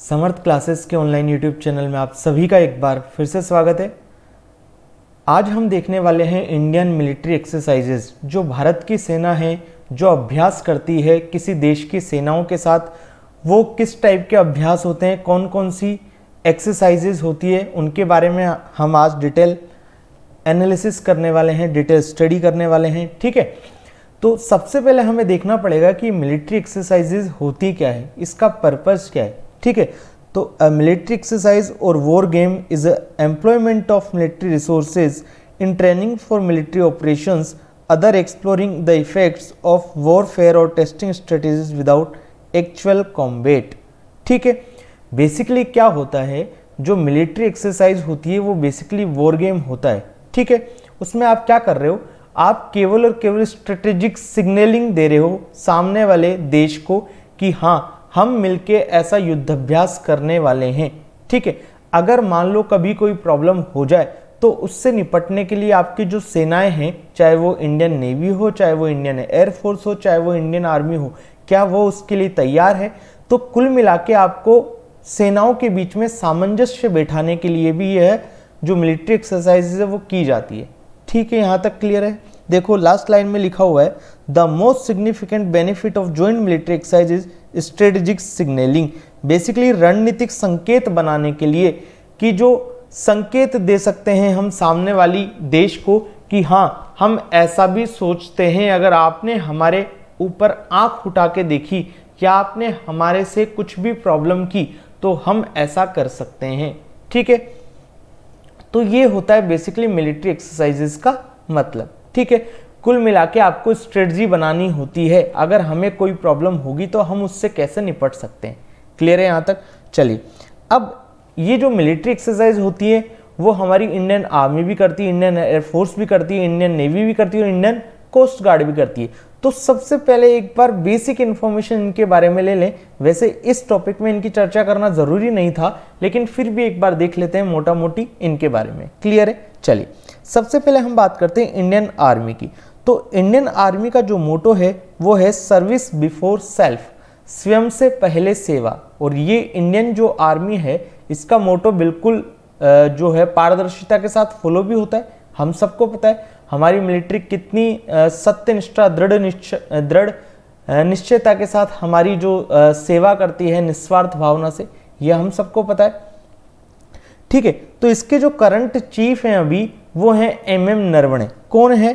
समर्थ classes के online YouTube channel में आप सभी का एक बार फिर से स्वागत है आज हम देखने वाले हैं इंडियन मिलिट्री एक्सरसाइजेज जो भारत की सेना है जो अभ्यास करती है किसी देश की सेनाओं के साथ वो किस टाइप के अभ्यास होते हैं कौन कौन सी एक्सरसाइजेज होती है उनके बारे में हम आज डिटेल एनालिसिस करने वाले हैं डिटेल स्टडी करने वाले हैं ठीक है तो सबसे पहले हमें देखना पड़ेगा कि मिलिट्री एक्सरसाइजेज होती क्या है इसका पर्पज़ क्या है ठीक है तो मिलिट्री uh, एक्सरसाइज और war game is a employment of military resources in training for military operation other exploring the effects of warfare और testing strategies without actual combat ठीक है बेसिकली क्या होता है जो मिलिट्री एक्सरसाइज होती है वो बेसिकली वॉर गेम होता है ठीक है उसमें आप क्या कर रहे हो आप केवल और केवल स्ट्रेटेजिक सिग्नलिंग दे रहे हो सामने वाले देश को कि हाँ हम मिलके ऐसा युद्धाभ्यास करने वाले हैं ठीक है अगर मान लो कभी कोई प्रॉब्लम हो जाए तो उससे निपटने के लिए आपकी जो सेनाएं हैं चाहे वो इंडियन नेवी हो चाहे वो इंडियन एयरफोर्स हो चाहे वो इंडियन आर्मी हो क्या वो उसके लिए तैयार है तो कुल मिला के आपको सेनाओं के बीच में सामंजस्य बैठाने के लिए भी यह जो मिलिट्री एक्सरसाइजेज है वो की जाती है ठीक है यहाँ तक क्लियर है देखो लास्ट लाइन में लिखा हुआ है the most significant benefit of joint military exercise is strategic signalling basically रणनीतिक संकेत बनाने के लिए कि जो संकेत दे सकते हैं हम सामने वाली देश को कि हाँ हम ऐसा भी सोचते हैं अगर आपने हमारे ऊपर आंख उठा के देखी या आपने हमारे से कुछ भी प्रॉब्लम की तो हम ऐसा कर सकते हैं ठीक है तो ये होता है बेसिकली मिलिट्री एक्सरसाइजेस का मतलब ठीक है कुल मिला के आपको स्ट्रेटजी बनानी होती है अगर हमें कोई प्रॉब्लम होगी तो हम उससे कैसे निपट सकते हैं क्लियर है यहाँ तक चलिए अब ये जो मिलिट्री एक्सरसाइज होती है वो हमारी इंडियन आर्मी भी करती है इंडियन एयरफोर्स भी करती है इंडियन नेवी भी करती है और इंडियन कोस्ट गार्ड भी करती है तो सबसे पहले एक बार बेसिक इन्फॉर्मेशन इनके बारे में ले लें वैसे इस टॉपिक में इनकी चर्चा करना ज़रूरी नहीं था लेकिन फिर भी एक बार देख लेते हैं मोटा मोटी इनके बारे में क्लियर है चलिए सबसे पहले हम बात करते हैं इंडियन आर्मी की तो इंडियन आर्मी का जो मोटो है वो है सर्विस बिफोर सेल्फ स्वयं से पहले सेवा और ये इंडियन जो आर्मी है इसका मोटो बिल्कुल जो है पारदर्शिता के साथ फॉलो भी होता है हम सबको पता है हमारी मिलिट्री कितनी सत्यनिष्ठा दृढ़ निश्च दृढ़ निश्चयता के साथ हमारी जो सेवा करती है निस्वार्थ भावना से यह हम सबको पता है ठीक है तो इसके जो करंट चीफ हैं अभी वो हैं एम एम नरवणे कौन है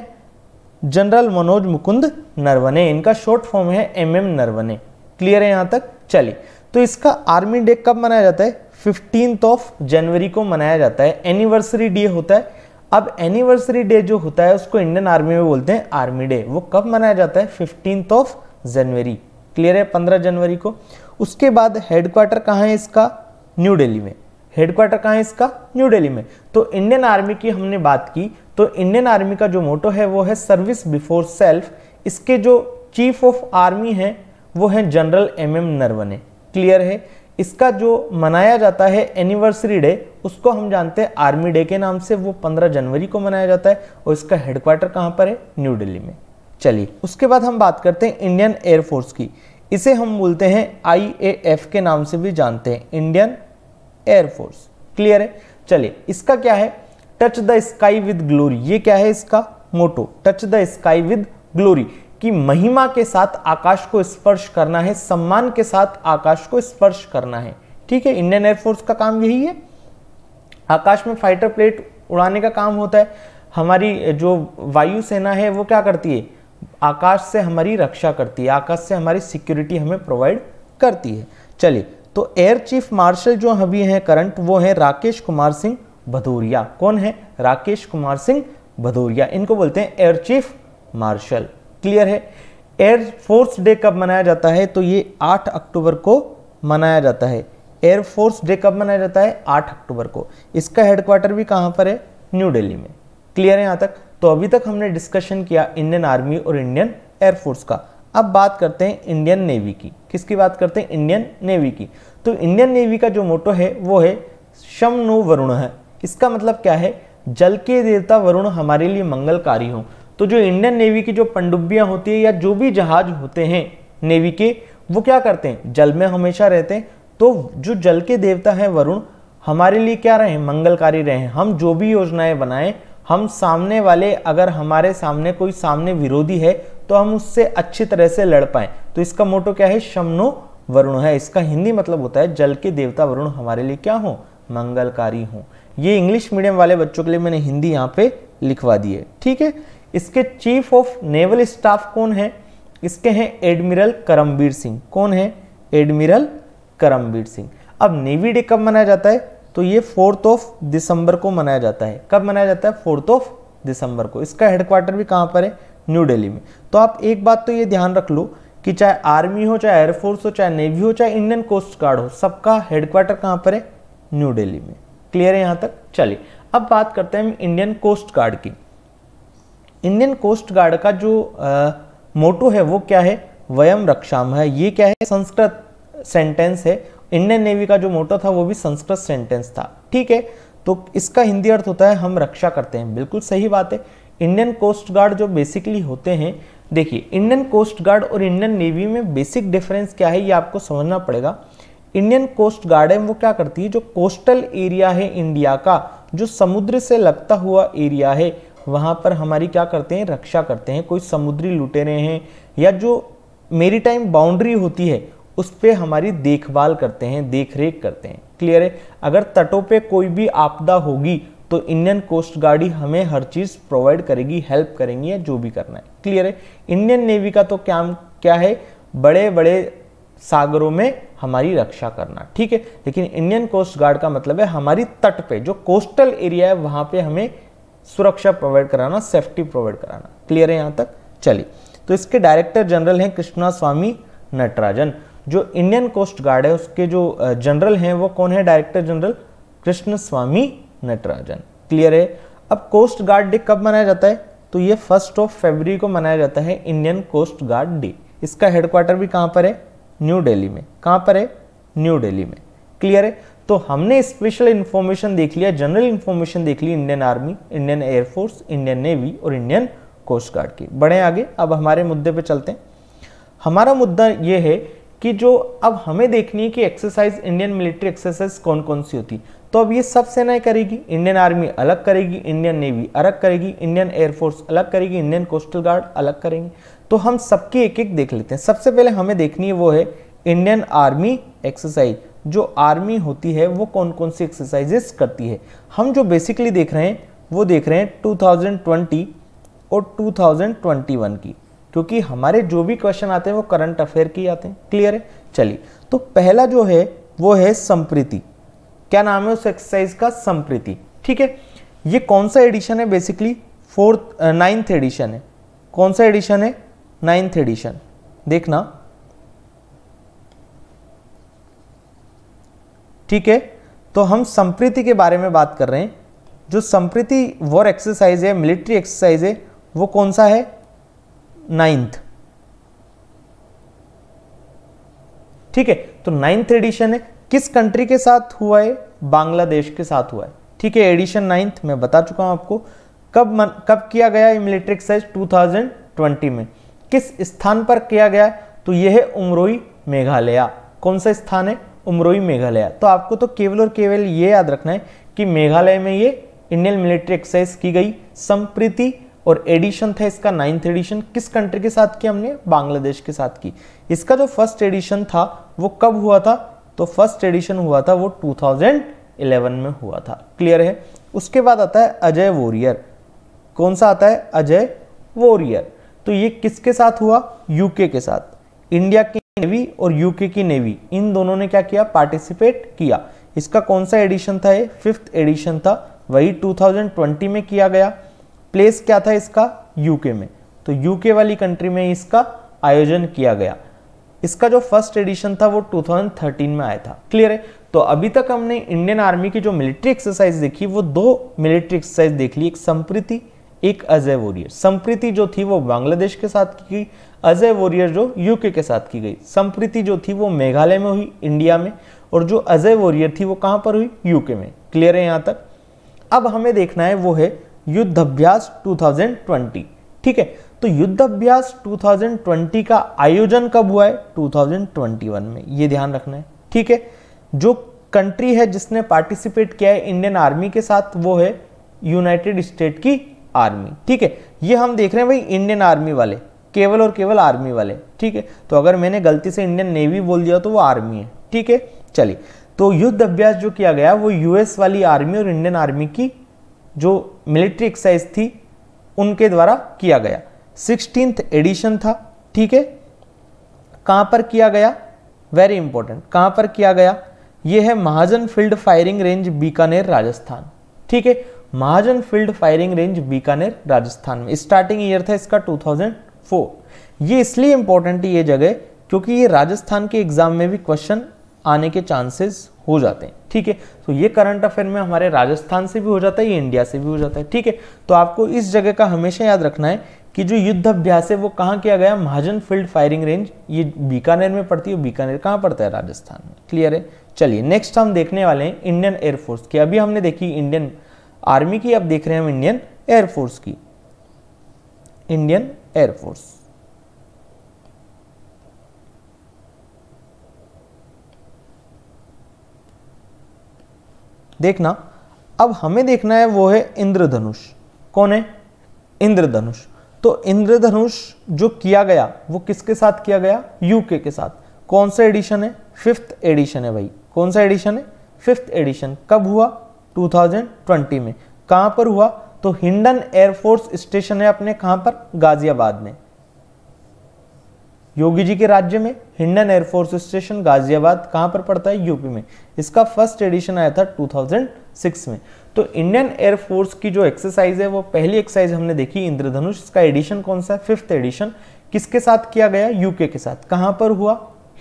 जनरल मनोज मुकुंद नरवणे इनका शॉर्ट फॉर्म है एम एम नरवणे क्लियर है यहाँ तक चलिए तो इसका आर्मी डे कब मनाया जाता है फिफ्टीन ऑफ जनवरी को मनाया जाता है एनिवर्सरी डे होता है अब एनिवर्सरी डे जो होता है उसको इंडियन आर्मी में बोलते हैं आर्मी डे वो कब मनाया जाता है फिफ्टीन ऑफ जनवरी क्लियर है पंद्रह जनवरी को उसके बाद हेडक्वार्टर कहाँ है इसका न्यू दिल्ली में हेडक्वार्टर कहाँ है इसका न्यू दिल्ली में तो इंडियन आर्मी की हमने बात की तो इंडियन आर्मी का जो मोटो है वो है सर्विस बिफोर सेल्फ इसके जो चीफ ऑफ आर्मी हैं वो हैं general M M Naravane clear है इसका जो मनाया जाता है एनिवर्सरी डे उसको हम जानते हैं आर्मी डे के नाम से वो 15 जनवरी को मनाया जाता है और इसका हेडक्वार्टर कहाँ पर है न्यू दिल्ली में चलिए उसके बाद हम बात करते हैं इंडियन एयरफोर्स की इसे हम बोलते हैं आई के नाम से भी जानते हैं इंडियन एयरफोर्स क्लियर है चलिए इसका क्या है touch the sky with glory ये क्या है इसका motto touch the sky with glory कि महिमा के साथ आकाश को स्पर्श करना है सम्मान के साथ आकाश को स्पर्श करना है ठीक है इंडियन एयरफोर्स का काम यही है आकाश में फाइटर प्लेट उड़ाने का काम होता है हमारी जो वायु सेना है वो क्या करती है आकाश से हमारी रक्षा करती है आकाश से हमारी सिक्योरिटी हमें प्रोवाइड करती है चलिए तो एयर चीफ मार्शल जो अभी हैं करंट वो हैं राकेश कुमार सिंह भदौरिया कौन है राकेश कुमार सिंह भदौरिया इनको बोलते हैं एयर चीफ मार्शल क्लियर है एयर फोर्स डे कब मनाया जाता है तो ये 8 अक्टूबर को मनाया जाता है एयर फोर्स डे कब मनाया जाता है 8 अक्टूबर को इसका हेडक्वार्टर भी कहाँ पर है न्यू दिल्ली में क्लियर है यहाँ तक तो अभी तक हमने डिस्कशन किया इंडियन आर्मी और इंडियन एयरफोर्स का अब बात करते हैं इंडियन नेवी की किसकी बात करते हैं इंडियन नेवी की तो इंडियन नेवी का जो मोटो है वो है शम नो वरुण है इसका मतलब क्या है जल के देवता वरुण हमारे लिए मंगलकारी हों तो जो इंडियन नेवी की जो पनडुब्बियाँ होती है या जो भी जहाज होते हैं नेवी के वो क्या करते हैं जल में हमेशा रहते हैं तो जो जल के देवता हैं वरुण हमारे लिए क्या रहें मंगलकारी रहें हम जो भी योजनाएं बनाएं हम सामने वाले अगर हमारे सामने कोई सामने विरोधी है तो हम उससे अच्छी तरह से लड़ पाएं तो इसका मोटो क्या है शमनो वरुण है इसका हिंदी मतलब होता है जल के देवता वरुण हमारे लिए क्या हो मंगलकारी हो ये इंग्लिश मीडियम वाले बच्चों के लिए मैंने हिंदी यहाँ पे लिखवा दी है ठीक है इसके चीफ ऑफ नेवल स्टाफ कौन है इसके हैं एडमिरल करमबीर सिंह कौन है एडमिरल करमवीर सिंह अब नेवी डे कब मनाया जाता है तो ये फोर्थ ऑफ दिसंबर को मनाया जाता है कब मनाया जाता है फोर्थ ऑफ दिसंबर को इसका हेडक्वार्टर भी कहाँ पर है न्यू दिल्ली में तो आप एक बात तो ये ध्यान रख लो कि चाहे आर्मी हो चाहे एयरफोर्स हो चाहे नेवी हो चाहे इंडियन कोस्ट गार्ड हो सबका हेडक्वार्टर कहाँ पर है न्यू दिल्ली में क्लियर है यहाँ तक चलिए अब बात करते हैं इंडियन कोस्ट गार्ड की इंडियन कोस्ट गार्ड का जो आ, मोटो है वो क्या है वयम रक्षाम है ये क्या है संस्कृत सेंटेंस है इंडियन नेवी का जो मोटो था वो भी संस्कृत सेंटेंस था ठीक है तो इसका हिंदी अर्थ होता है हम रक्षा करते हैं बिल्कुल सही बात है इंडियन कोस्ट गार्ड जो बेसिकली होते हैं देखिए इंडियन कोस्ट गार्ड और इंडियन नेवी में बेसिक डिफरेंस क्या है ये आपको समझना पड़ेगा इंडियन कोस्ट गार्ड है वो क्या करती है जो कोस्टल एरिया है इंडिया का जो समुद्र से लगता हुआ एरिया है वहाँ पर हमारी क्या करते हैं रक्षा करते हैं कोई समुद्री लुटेरे हैं या जो मेरी टाइम बाउंड्री होती है उस पर हमारी देखभाल करते हैं देख रेख करते हैं क्लियर है अगर तटों पे कोई भी आपदा होगी तो इंडियन कोस्ट गार्ड ही हमें हर चीज़ प्रोवाइड करेगी हेल्प करेंगी या जो भी करना है क्लियर है इंडियन नेवी का तो क्या क्या है बड़े बड़े सागरों में हमारी रक्षा करना ठीक है लेकिन इंडियन कोस्ट गार्ड का मतलब है हमारी तट पे जो कोस्टल एरिया है वहां पे हमें सुरक्षा प्रोवाइड कराना सेफ्टी प्रोवाइड कराना क्लियर है यहां तक चलिए तो इसके डायरेक्टर जनरल हैं कृष्णा स्वामी नटराजन जो इंडियन कोस्ट गार्ड है उसके जो जनरल हैं वो कौन है director general Krishnaswamy Natarajan clear है अब कोस्ट गार्ड डे कब मनाया जाता है तो ये फर्स्ट ऑफ फेबरी को मनाया जाता है इंडियन कोस्ट गार्ड डे इसका हेडक्वार्टर भी कहाँ पर है न्यू दिल्ली में कहाँ पर है न्यू दिल्ली में क्लियर है तो हमने स्पेशल इंफॉर्मेशन देख लिया जनरल इंफॉर्मेशन देख ली Indian army Indian air force Indian navy और इंडियन कोस्ट गार्ड की बढ़े आगे अब हमारे मुद्दे पे चलते हैं हमारा मुद्दा ये है कि जो अब हमें देखनी है कि एक्सरसाइज इंडियन मिलिट्री एक्सरसाइज कौन कौन सी होती तो अब ये सब सेनाएं करेगी इंडियन आर्मी अलग करेगी इंडियन नेवी अलग करेगी इंडियन एयरफोर्स अलग करेगी इंडियन कोस्टल गार्ड अलग करेंगे तो हम सबके एक एक देख लेते हैं सबसे पहले हमें देखनी है वो है इंडियन आर्मी एक्सरसाइज जो आर्मी होती है वो कौन कौन सी एक्सरसाइजेस करती है हम जो बेसिकली देख रहे हैं वो देख रहे हैं 2020 और 2021 की क्योंकि हमारे जो भी क्वेश्चन आते हैं वो करंट अफेयर के आते हैं क्लियर है चलिए तो पहला जो है वो है संप्रीति क्या नाम है उस एक्सरसाइज का संप्रीति ठीक है ये कौन सा एडिशन है बेसिकली फोर्थ नाइन्थ एडिशन है कौन सा एडिशन है नाइन्थ एडिशन देखना ठीक है तो हम संप्रीति के बारे में बात कर रहे हैं जो संप्रीति वॉर एक्सरसाइज है मिलिट्री एक्सरसाइज है वो कौन सा है नाइन्थ ठीक है तो नाइन्थ एडिशन है किस कंट्री के साथ हुआ है बांग्लादेश के साथ हुआ है ठीक है एडिशन नाइन्थ मैं बता चुका हूं आपको कब मन, कब किया गया है मिलिट्री एक्सरसाइज 2020 में किस स्थान पर किया गया तो यह है उमरोई मेघालय कौन सा स्थान है उमरोई मेघालय तो आपको तो केवल और केवल ये याद रखना है कि मेघालय में ये इंडियन मिलिट्री एक्सरसाइज की गई संप्रीति और एडिशन था इसका नाइन्थ एडिशन किस कंट्री के साथ की हमने बांग्लादेश के साथ की इसका जो फर्स्ट एडिशन था वो कब हुआ था तो फर्स्ट एडिशन हुआ था वो 2011 में हुआ था क्लियर है उसके बाद आता है अजय वॉरियर कौन सा आता है अजय वॉरियर तो ये किसके साथ हुआ यूके के साथ इंडिया की नेवी और यूके की नेवी इन दोनों ने क्या किया पार्टिसिपेट किया इसका कौन सा एडिशन था ये फिफ्थ एडिशन था वही 2020 में किया गया प्लेस क्या था इसका यूके में तो यूके वाली कंट्री में इसका आयोजन किया गया इसका जो फर्स्ट एडिशन था वो 2013 में आया था क्लियर है तो अभी तक हमने इंडियन आर्मी की जो मिलिट्री एक्सरसाइज देखी वो दो मिलिट्री एक्सरसाइज देख ली एक संप्रीति एक अजय वॉरियर संप्रीति जो थी वो बांग्लादेश के साथ की गई अजय वॉरियर जो यूके के साथ की गई संप्रीति जो थी वो मेघालय में हुई इंडिया में और जो अजय वॉरियर थी वो कहाँ पर हुई यूके में क्लियर है यहाँ तक अब हमें देखना है वो है युद्धाभ्यास टू ठीक है तो अभ्यास 2020 का आयोजन कब हुआ है 2021 में ये ध्यान रखना है ठीक है जो कंट्री है जिसने पार्टिसिपेट किया है इंडियन आर्मी के साथ वो है यूनाइटेड स्टेट की आर्मी ठीक है ये हम देख रहे हैं भाई इंडियन आर्मी वाले केवल और केवल आर्मी वाले ठीक है तो अगर मैंने गलती से इंडियन नेवी बोल दिया तो वो आर्मी है ठीक है चलिए तो युद्ध अभ्यास जो किया गया वो यूएस वाली आर्मी और इंडियन आर्मी की जो मिलिट्री एक्सरसाइज थी उनके द्वारा किया गया सिक्सटीन एडिशन था ठीक है कहां पर किया गया वेरी इंपॉर्टेंट कहां पर किया गया यह है Mahajan field firing range Bikaner Rajasthan ठीक है Mahajan field firing range Bikaner Rajasthan में स्टार्टिंग ईयर था इसका 2004 ये इसलिए इंपॉर्टेंट ये जगह क्योंकि ये राजस्थान के एग्जाम में भी क्वेश्चन आने के चांसेस हो जाते हैं ठीक है तो ये करंट अफेयर में हमारे राजस्थान से भी हो जाता है ये इंडिया से भी हो जाता है ठीक है तो आपको इस जगह का हमेशा याद रखना है कि जो अभ्यास है वो कहाँ किया गया महाजन फील्ड फायरिंग रेंज ये बीकानेर में पड़ती है बीकानेर कहाँ पड़ता है राजस्थान में क्लियर है चलिए नेक्स्ट हम देखने वाले हैं इंडियन एयरफोर्स की अभी हमने देखी इंडियन आर्मी की अब देख रहे हैं हम इंडियन एयरफोर्स की इंडियन एयरफोर्स देखना अब हमें देखना है वो है इंद्रधनुष कौन है इंद्रधनुष तो इंद्रधनुष जो किया गया वो किसके साथ किया गया यूके के साथ कौन सा एडिशन है फिफ्थ एडिशन है भाई कौन सा एडिशन है फिफ्थ एडिशन कब हुआ 2020 में कहां पर हुआ तो हिंडन एयरफोर्स स्टेशन है अपने कहां पर गाजियाबाद में योगी जी के राज्य में हिंडन एयरफोर्स स्टेशन गाजियाबाद कहां पर पड़ता है यूपी में इसका फर्स्ट एडिशन आया था 2006 में तो इंडियन एयरफोर्स की जो एक्सरसाइज है वो पहली एक्सरसाइज हमने देखी इंद्रधनुष इसका एडिशन कौन सा है फिफ्थ एडिशन किसके साथ किया गया यूके के साथ कहां पर हुआ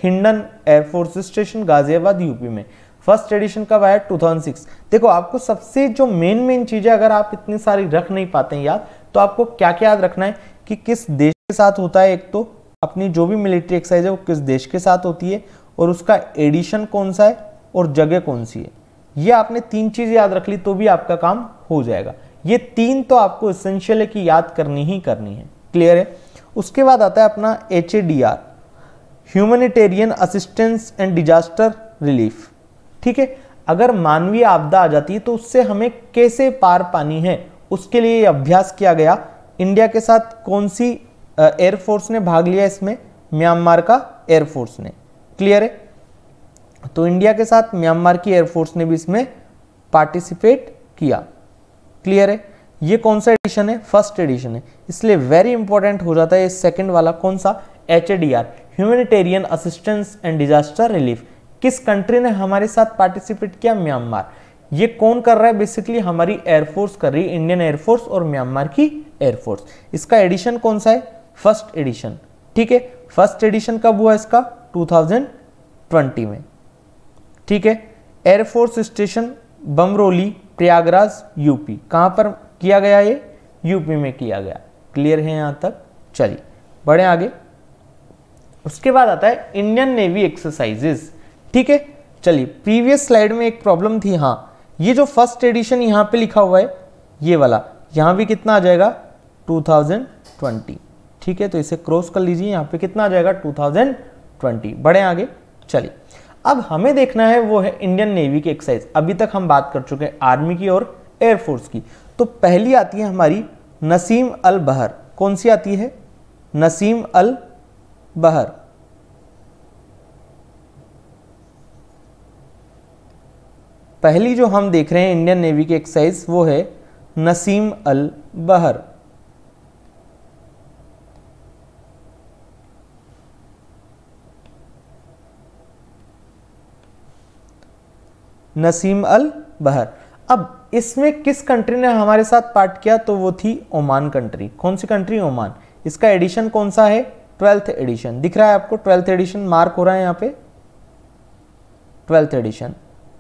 Hindan air force station Ghaziabad UP में फर्स्ट एडिशन कब आया 2006 देखो आपको सबसे जो मेन मेन चीज़ें अगर आप इतनी सारी रख नहीं पाते हैं याद तो आपको क्या क्या याद रखना है कि किस देश के साथ होता है एक तो अपनी जो भी मिलिट्री एक्सरसाइज है वो किस देश के साथ होती है और उसका एडिशन कौन सा है और जगह कौन सी है ये आपने तीन चीज़ याद रख ली तो भी आपका काम हो जाएगा ये तीन तो आपको इसेंशियल है कि याद करनी ही करनी है क्लियर है उसके बाद आता है अपना H humanitarian assistance and disaster relief ठीक है अगर मानवीय आपदा आ जाती है तो उससे हमें कैसे पार पानी है उसके लिए अभ्यास किया गया इंडिया के साथ कौन सी एयरफोर्स ने भाग लिया इसमें म्यांमार का एयरफोर्स ने क्लियर है तो इंडिया के साथ म्यांमार की एयरफोर्स ने भी इसमें पार्टिसिपेट किया क्लियर है ये कौन सा एडिशन है फर्स्ट एडिशन है इसलिए वेरी इंपॉर्टेंट हो जाता है सेकेंड वाला कौन सा H humanitarian assistance and disaster relief किस कंट्री ने हमारे साथ पार्टिसिपेट किया म्यांमार ये कौन कर रहा है बेसिकली हमारी एयरफोर्स कर रही है इंडियन एयरफोर्स और म्यांमार की एयरफोर्स इसका एडिशन कौन सा है फर्स्ट एडिशन ठीक है फर्स्ट एडिशन कब हुआ इसका टू में ठीक है air force station Bamrauli Prayagraj UP कहाँ पर किया गया ये यूपी में किया गया क्लियर है यहाँ तक चलिए बढ़े आगे उसके बाद आता है इंडियन नेवी एक्सरसाइजेस ठीक है चलिए प्रीवियस स्लाइड में एक प्रॉब्लम थी हाँ ये जो फर्स्ट एडिशन यहाँ पे लिखा हुआ है ये वाला यहाँ भी कितना आ जाएगा 2020 ठीक है तो इसे क्रॉस कर लीजिए यहाँ पे कितना आ जाएगा 2020 बढ़े आगे चलिए अब हमें देखना है वो है इंडियन नेवी की एक्सरसाइज अभी तक हम बात कर चुके हैं आर्मी की और एयरफोर्स की तो पहली आती है हमारी नसीम अल बहर कौन सी आती है नसीम अल बहर पहली जो हम देख रहे हैं इंडियन नेवी की एक्सरसाइज वो है नसीम अल बहर नसीम अल बहर अब इसमें किस कंट्री ने हमारे साथ पार्ट किया तो वो थी ओमान कंट्री कौन सी कंट्री ओमान इसका एडिशन कौन सा है ट्वेल्थ एडिशन दिख रहा है आपको ट्वेल्थ एडिशन मार्क हो रहा है यहाँ पे ट्वेल्थ एडिशन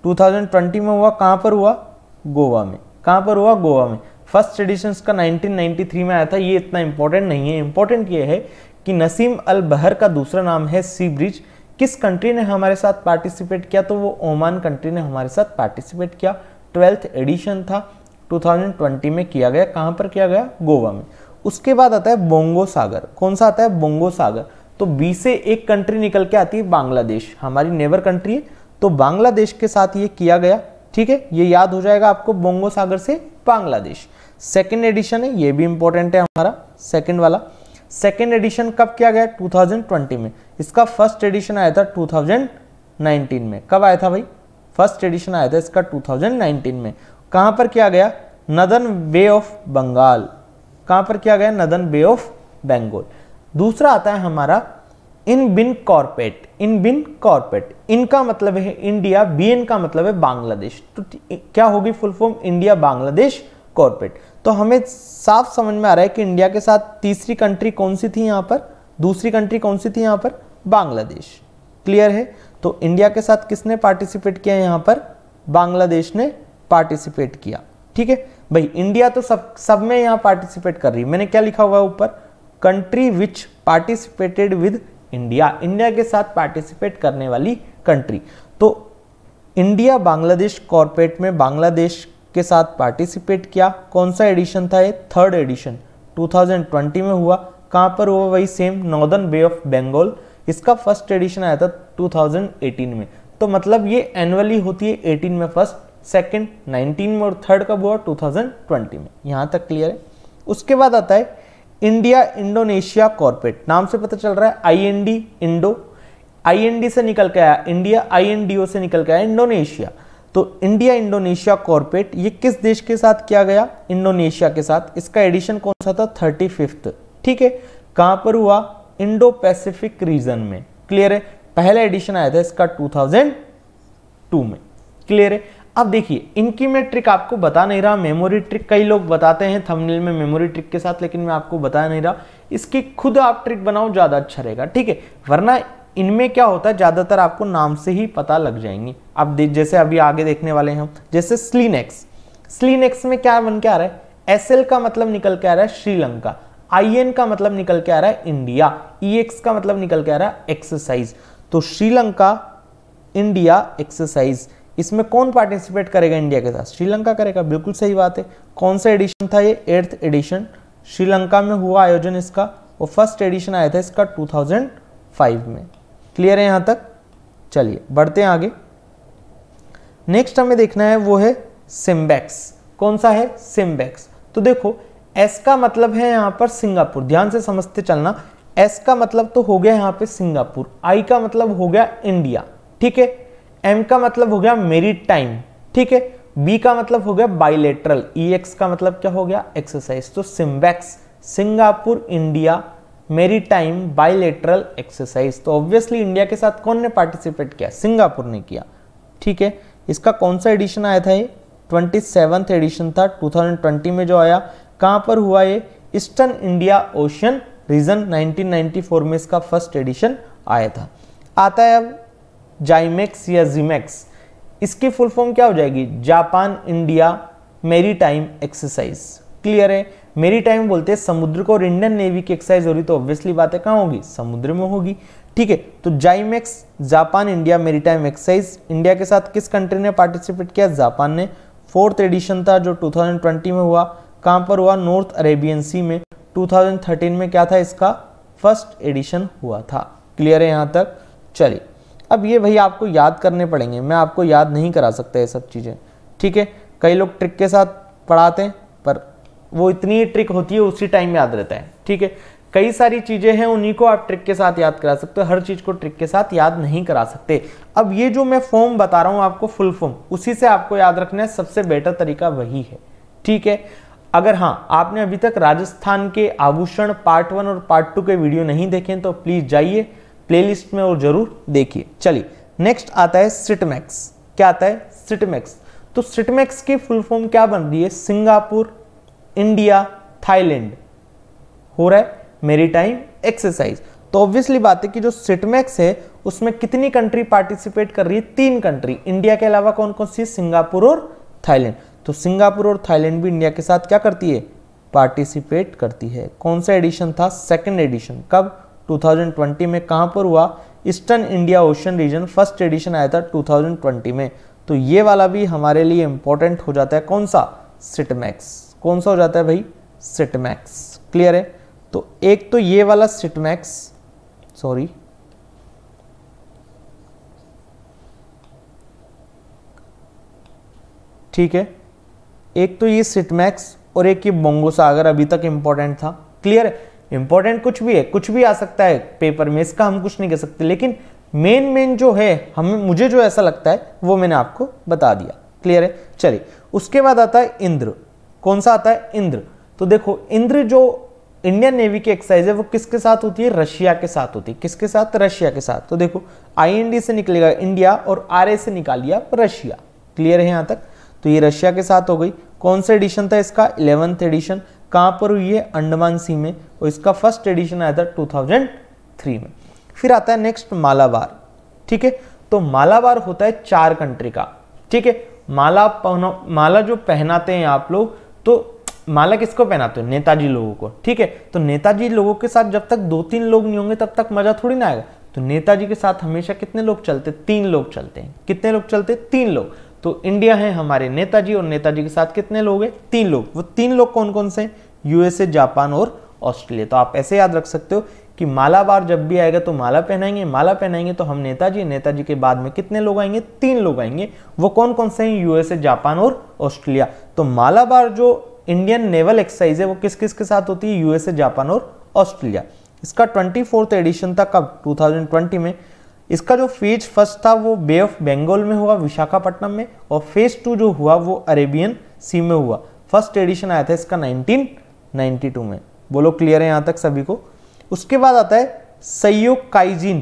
2020 में हुआ कहाँ पर हुआ गोवा में कहाँ पर हुआ गोवा में फर्स्ट एडिशन का 1993 में आया था ये इतना इंपॉर्टेंट नहीं है इंपॉर्टेंट ये है कि नसीम अल बहर का दूसरा नाम है सी ब्रिज किस कंट्री ने हमारे साथ पार्टिसिपेट किया तो वो ओमान कंट्री ने हमारे साथ पार्टिसिपेट किया ट्वेल्थ एडिशन था 2020 में किया गया कहाँ पर किया गया गोवा में उसके बाद आता है बोंगो सागर कौन सा आता है बोंगो सागर तो बी से एक कंट्री निकल के आती है बांग्लादेश हमारी नेबर कंट्री है तो बांग्लादेश के साथ ये किया गया ठीक है ये याद हो जाएगा आपको बोंगो सागर से बांग्लादेश सेकेंड एडिशन है ये भी इंपॉर्टेंट है हमारा सेकेंड वाला सेकेंड एडिशन कब किया गया 2020 में इसका फर्स्ट एडिशन आया था 2019 में कब आया था भाई फर्स्ट एडिशन आया था इसका 2019 में कहां पर किया गया नदन बे ऑफ बंगाल कहां पर किया गया नदन बे ऑफ बेंगोल दूसरा आता है हमारा इन बिन कॉर्पोरेट इन बिन कॉर्पोरेट इनका मतलब है इंडिया बी का मतलब है बांग्लादेश तो क्या होगी full form India Bangladesh corporate तो हमें साफ समझ में आ रहा है कि इंडिया के साथ तीसरी कंट्री कौन सी थी यहाँ पर दूसरी कंट्री कौन सी थी यहाँ पर बांग्लादेश क्लियर है तो इंडिया के साथ किसने पार्टिसिपेट किया यहाँ पर बांग्लादेश ने पार्टिसिपेट किया ठीक है भाई इंडिया तो सब सब में यहाँ पार्टिसिपेट कर रही है मैंने क्या लिखा हुआ है ऊपर country which participated with India India के साथ पार्टिसिपेट करने वाली कंट्री तो इंडिया बांग्लादेश कॉर्पोरेट में बांग्लादेश के साथ पार्टिसिपेट किया कौन सा एडिशन था ये थर्ड एडिशन 2020 में हुआ कहाँ पर हुआ वही same northern bay of Bengal इसका फर्स्ट एडिशन आया था 2018 में तो मतलब ये एनुअली होती है 18 में फर्स्ट सेकंड 19 में और थर्ड कब हुआ 2020 में यहाँ तक क्लियर है उसके बाद आता है इंडिया इंडोनेशिया कॉरपोरेट नाम से पता चल रहा है I N D Indo I N D से निकल के आया India I N D O से निकल के आया इंडोनेशिया तो इंडिया इंडोनेशिया कॉर्पोरेट ये किस देश के साथ किया गया इंडोनेशिया के साथ इसका एडिशन कौन सा था थर्टी फिफ्थ ठीक है कहां पर हुआ इंडो पैसिफिक रीजन में क्लियर है पहला एडिशन आया था इसका 2002 में क्लियर है अब देखिए इनकी मैं ट्रिक आपको बता नहीं रहा मेमोरी ट्रिक कई लोग बताते हैं थंबनेल में मेमोरी ट्रिक के साथ लेकिन मैं आपको बता नहीं रहा इसकी खुद आप ट्रिक बनाओ ज़्यादा अच्छा रहेगा ठीक है वरना इनमें क्या होता है ज़्यादातर आपको नाम से ही पता लग जाएंगी आप जैसे अभी आगे देखने वाले हैं जैसे स्लीनेक्स स्लीनेक्स में क्या बन के आ रहा है एस का मतलब निकल के आ रहा है श्रीलंका आई का मतलब निकल के आ रहा है इंडिया ई e का मतलब निकल के आ रहा है एक्सरसाइज तो श्रीलंका इंडिया एक्सरसाइज इसमें कौन पार्टिसिपेट करेगा इंडिया के साथ श्रीलंका करेगा बिल्कुल सही बात है कौन सा एडिशन था ये एट्थ एडिशन श्रीलंका में हुआ आयोजन इसका और फर्स्ट एडिशन आया था इसका 2005 में क्लियर है यहाँ तक चलिए बढ़ते हैं आगे नेक्स्ट हमें देखना है वो है सिम्बैक्स कौन सा है सिम्बैक्स तो देखो एस का मतलब है यहाँ पर सिंगापुर ध्यान से समझते चलना एस का मतलब तो हो गया यहाँ पे सिंगापुर आई का मतलब हो गया इंडिया ठीक है एम का मतलब हो गया मेरी टाइम ठीक है बी का मतलब हो गया बाइलेटरल ई एक्स का मतलब क्या हो गया एक्सरसाइज तो SIMBEX Singapore India maritime bilateral exercise तो ऑब्वियसली इंडिया के साथ कौन ने पार्टिसिपेट किया सिंगापुर ने किया ठीक है इसका कौन सा एडिशन आया था ये ट्वेंटी सेवन्थ एडिशन था 2020 में जो आया कहाँ पर हुआ ये ईस्टर्न इंडिया ओशन रीजन 1994 में इसका फर्स्ट एडिशन आया था आता है अब जाइमेक्स या जीमेक्स इसकी फुल फॉर्म क्या हो जाएगी Japan India maritime exercise clear है मेरी टाइम बोलते हैं समुद्र को और इंडियन नेवी की एक्सरसाइज हो रही तो ऑब्वियसली बात है कहाँ होगी समुद्र में होगी ठीक है तो JIMEX Japan India maritime exercise India के साथ किस कंट्री ने पार्टिसिपेट किया जापान ने फोर्थ एडिशन था जो 2020 में हुआ कहाँ पर हुआ नॉर्थ अरेबियन सी में 2013 में क्या था इसका फर्स्ट एडिशन हुआ था क्लियर है यहाँ तक चलिए अब ये भाई आपको याद करने पड़ेंगे मैं आपको याद नहीं करा सकता ये सब चीज़ें ठीक है कई लोग ट्रिक के साथ पढ़ाते हैं पर वो इतनी ट्रिक होती है उसी टाइम याद रहता है ठीक है कई सारी चीज़ें हैं उन्हीं को आप ट्रिक के साथ याद करा सकते हो हर चीज़ को ट्रिक के साथ याद नहीं करा सकते अब ये जो मैं फॉर्म बता रहा हूं आपको फुल फॉर्म उसी से आपको याद रखना है सबसे बेटर तरीका वही है ठीक है अगर हाँ आपने अभी तक राजस्थान के आभूषण पार्ट वन और पार्ट टू के वीडियो नहीं देखे तो प्लीज़ जाइए प्लेलिस्ट में और ज़रूर देखिए चलिए नेक्स्ट आता है सिटमैक्स क्या आता है सिटमैक्स तो सिटमैक्स की फुल फॉर्म क्या बन रही है सिंगापुर इंडिया थाईलैंड हो रहा है मेरी टाइम एक्सरसाइज तो ऑब्वियसली बात है कि जो सिटमैक्स है उसमें कितनी कंट्री पार्टिसिपेट कर रही है तीन कंट्री इंडिया के अलावा कौन कौन सी सिंगापुर और थाईलैंड तो सिंगापुर और थाईलैंड भी इंडिया के साथ क्या करती है पार्टिसिपेट करती है कौन सा एडिशन था सेकेंड एडिशन कब 2020 में कहां पर हुआ eastern India ocean region first edition आया था 2020 में तो ये वाला भी हमारे लिए इंपॉर्टेंट हो जाता है कौन सा सिटमैक्स कौन सा हो जाता है भाई सिटमैक्स क्लियर है तो एक तो ये वाला सिटमैक्स सॉरी ठीक है एक तो ये सिटमैक्स और एक ये बोंगो सागर अभी तक इंपॉर्टेंट था क्लियर है इंपॉर्टेंट कुछ भी है कुछ भी आ सकता है पेपर में इसका हम कुछ नहीं कह सकते लेकिन मेन मेन जो है हमें मुझे जो ऐसा लगता है वो मैंने आपको बता दिया क्लियर है चलिए उसके बाद आता है इंद्र कौन सा आता है इंद्र तो देखो इंद्र जो इंडियन नेवी की एक्सरसाइज है वो किसके साथ होती है रशिया के साथ होती है किसके साथ रशिया के साथ तो देखो आईएनडी से निकलेगा इंडिया और आर से निकाल लिया रशिया क्लियर है यहां तक तो ये रशिया के साथ हो गई कौन सा एडिशन था इसका इलेवंथ एडिशन कहां पर हुई है अंडमान सी में और इसका फर्स्ट एडिशन आया था टू में फिर आता है नेक्स्ट मालाबार ठीक है तो मालाबार होता है चार कंट्री का ठीक है माला पहना माला जो पहनाते हैं आप लोग तो माला किसको पहनाते हो नेताजी लोगों को ठीक है तो नेताजी लोगों के साथ जब तक दो तीन लोग नहीं होंगे तब तक मजा थोड़ी ना आएगा तो नेताजी के साथ हमेशा कितने लोग चलते तीन लोग चलते हैं कितने लोग चलते तीन लोग तो इंडिया है हमारे नेताजी और नेताजी के साथ कितने लोग हैं तीन लोग वो तीन लोग कौन कौन से हैं यूएसए जापान और ऑस्ट्रेलिया तो आप ऐसे याद रख सकते हो कि माला जब भी आएगा तो माला पहनाएंगे माला पहनाएंगे तो हम नेताजी नेताजी के बाद में कितने लोग आएंगे तीन लोग आएंगे वो कौन कौन से हैं यूएसए जापान और ऑस्ट्रेलिया तो मालाबार जो इंडियन नेवल एक्सरसाइज है वो किस किस के साथ होती है यूएसए जापान और ऑस्ट्रेलिया इसका ट्वेंटी एडिशन था कब टू में इसका जो फेज फर्स्ट था वो बे ऑफ बेंगोल में हुआ विशाखापट्टनम में और फेज टू जो हुआ वो अरेबियन सी में हुआ फर्स्ट एडिशन आया था इसका 1992 में बोलो क्लियर है यहाँ तक सभी को उसके बाद आता है संयोग काइजिन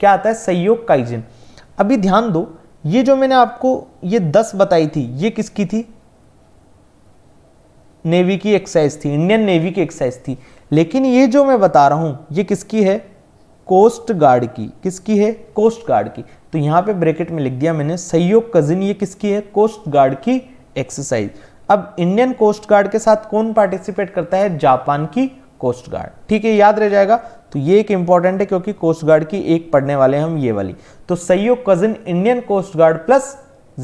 क्या आता है संयोग काइजिन अभी ध्यान दो ये जो मैंने आपको ये दस बताई थी ये किसकी थी नेवी की एक्सरसाइज थी इंडियन नेवी की एक्सरसाइज थी लेकिन ये जो मैं बता रहा हूं ये किसकी है कोस्ट गार्ड की किसकी है कोस्ट गार्ड की तो यहां पे ब्रैकेट में लिख दिया मैंने सहयोग कजिन ये किसकी है कोस्ट गार्ड की एक्सरसाइज अब इंडियन कोस्ट गार्ड के साथ कौन पार्टिसिपेट करता है जापान की कोस्ट गार्ड ठीक है याद रह जाएगा तो ये एक इंपॉर्टेंट है क्योंकि कोस्ट गार्ड की एक पढ़ने वाले हम ये वाली तो सयो Kaijin Indian coast guard plus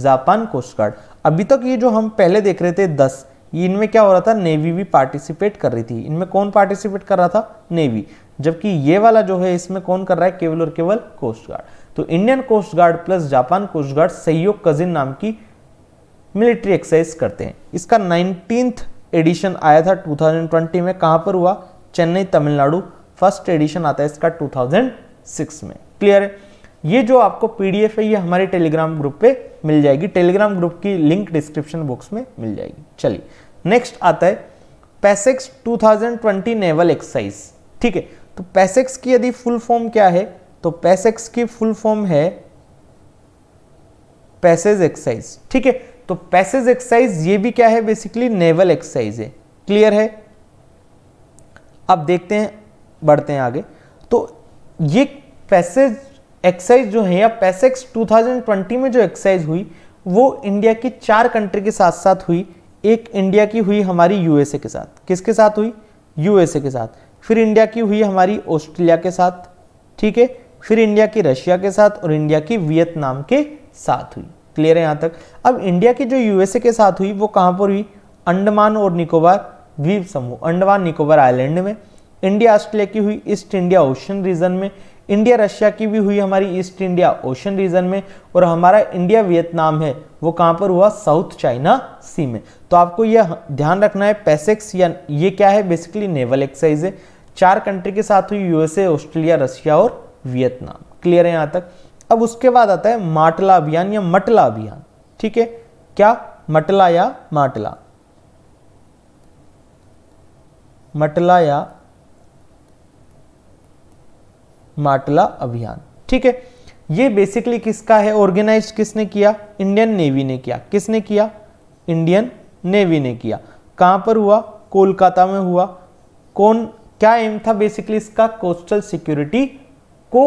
Japan coast guard अभी तक ये जो हम पहले देख रहे थे दस इनमें क्या हो रहा था नेवी भी पार्टिसिपेट कर रही थी इनमें कौन पार्टिसिपेट कर रहा था नेवी जबकि ये वाला जो है इसमें कौन कर रहा है केवल और केवल कोस्ट गार्ड तो Indian coast guard plus Japan coast guard Sahyog Kaijin नाम की मिलिट्री एक्सरसाइज करते हैं इसका नाइनटीन एडिशन आया था 2020 में कहां पर हुआ चेन्नई तमिलनाडु फर्स्ट एडिशन आता है इसका 2006 में क्लियर है ये जो आपको पीडीएफ है ये हमारे टेलीग्राम ग्रुप पे मिल जाएगी टेलीग्राम ग्रुप की लिंक डिस्क्रिप्शन बॉक्स में मिल जाएगी चलिए नेक्स्ट आता है पैसेक्स 2020 नेवल एक्सरसाइज ठीक है तो पैसेक्स की यदि फुल फॉर्म क्या है तो पैसेक्स की फुल फॉर्म है पैसेज एक्सरसाइज ठीक है तो पैसेज एक्सरसाइज ये भी क्या है बेसिकली नेवल एक्सरसाइज है क्लियर है अब देखते हैं बढ़ते हैं आगे तो ये पैसेज एक्सरसाइज जो है या पैसेक्स 2020 में जो एक्सरसाइज हुई वो इंडिया की चार कंट्री के साथ साथ हुई एक इंडिया की हुई हमारी यूएसए के साथ किसके साथ हुई यूएसए के साथ फिर इंडिया की हुई हमारी ऑस्ट्रेलिया के साथ ठीक है फिर इंडिया की रशिया के साथ और इंडिया की वियतनाम के साथ हुई क्लियर है यहाँ तक अब इंडिया की जो यूएसए के साथ हुई वो कहाँ पर हुई अंडमान और निकोबार द्वीप समूह अंडमान निकोबार आइलैंड में इंडिया ऑस्ट्रेलिया की हुई ईस्ट इंडिया ओशन रीजन में इंडिया रशिया की भी हुई हमारी ईस्ट इंडिया ओशन रीजन में और हमारा इंडिया वियतनाम है वो कहाँ पर हुआ साउथ चाइना सी में तो आपको यह ध्यान रखना है पैसेक्स या ये क्या है बेसिकली नेवल एक्सरसाइज है चार कंट्री के साथ हुई यूएसए ऑस्ट्रेलिया रशिया और वियतनाम क्लियर है यहाँ तक अब उसके बाद आता है माटला अभियान या मटला अभियान ठीक है क्या मटला या माटला मटला या माटला अभियान ठीक है ये बेसिकली किसका है ऑर्गेनाइज किसने किया इंडियन नेवी ने किया किसने किया इंडियन नेवी ने किया कहां पर हुआ कोलकाता में हुआ कौन क्या एम था बेसिकली इसका कोस्टल सिक्योरिटी को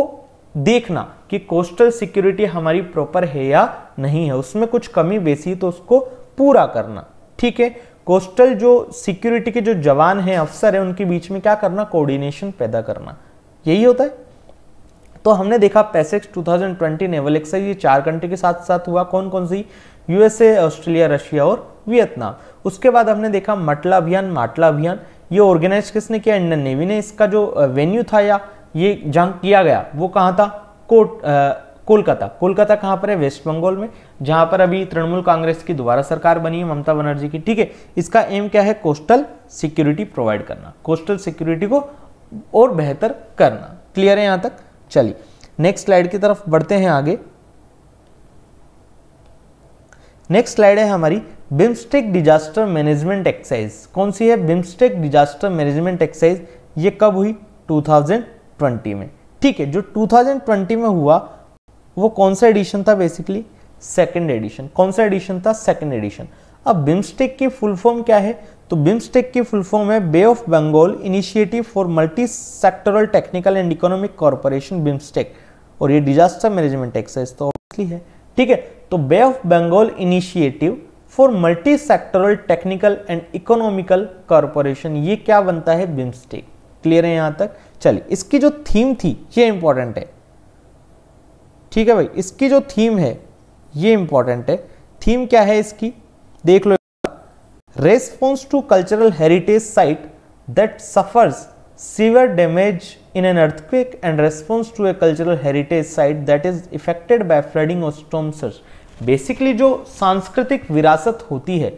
देखना कि कोस्टल सिक्योरिटी हमारी प्रॉपर है या नहीं है उसमें कुछ कमी बेसी तो उसको पूरा करना ठीक है कोस्टल जो सिक्योरिटी के जो जवान हैं अफसर हैं उनके बीच में क्या करना कोऑर्डिनेशन पैदा करना यही होता है तो हमने देखा पैसेक्स 2020 नेवल एक्सरसाइज ये चार कंट्री के साथ साथ हुआ कौन कौन सी यूएसए ऑस्ट्रेलिया रशिया और वियतनाम उसके बाद हमने देखा मटला अभियान माटला अभियान ये ऑर्गेनाइज किसने किया इंडियन नेवी ने इसका जो वेन्यू था या ये जंग किया गया वो कहाँ था कोट कोलकाता कोलकाता कहाँ पर है वेस्ट बंगाल में जहाँ पर अभी तृणमूल कांग्रेस की दोबारा सरकार बनी है ममता बनर्जी की ठीक है इसका एम क्या है कोस्टल सिक्योरिटी प्रोवाइड करना कोस्टल सिक्योरिटी को और बेहतर करना क्लियर है यहाँ तक चलिए नेक्स्ट स्लाइड की तरफ बढ़ते हैं आगे नेक्स्ट स्लाइड है हमारी बिम्स्टेक डिजास्टर मैनेजमेंट एक्सरसाइज कौन सी है बिम्स्टेक डिजास्टर मैनेजमेंट एक्सरसाइज ये कब हुई 2020 में ठीक है जो 2020 में हुआ वो कौन सा एडिशन था बेसिकली सेकंड एडिशन कौन सा एडिशन था सेकंड एडिशन अब बिम्स्टेक की फुल फॉर्म क्या है तो बिम्स्टेक की फुल फॉर्म है bay of Bengal initiative for multi sectoral technical and economic corporation BIMSTEC और ये डिजास्टर मैनेजमेंट एक्सरसाइज तो ऑब्वियसली है ठीक है तो bay of Bengal initiative for multi sectoral technical and economical corporation ये क्या बनता है बिम्स्टेक क्लियर है यहां तक चलिए इसकी जो थीम थी ये इंपॉर्टेंट है ठीक है भाई इसकी जो थीम है ये इंपॉर्टेंट है थीम क्या है इसकी देख लो response to cultural heritage site that suffers severe damage in an earthquake and response to a cultural heritage site that is affected by flooding और स्टोम सर्च बेसिकली जो सांस्कृतिक विरासत होती है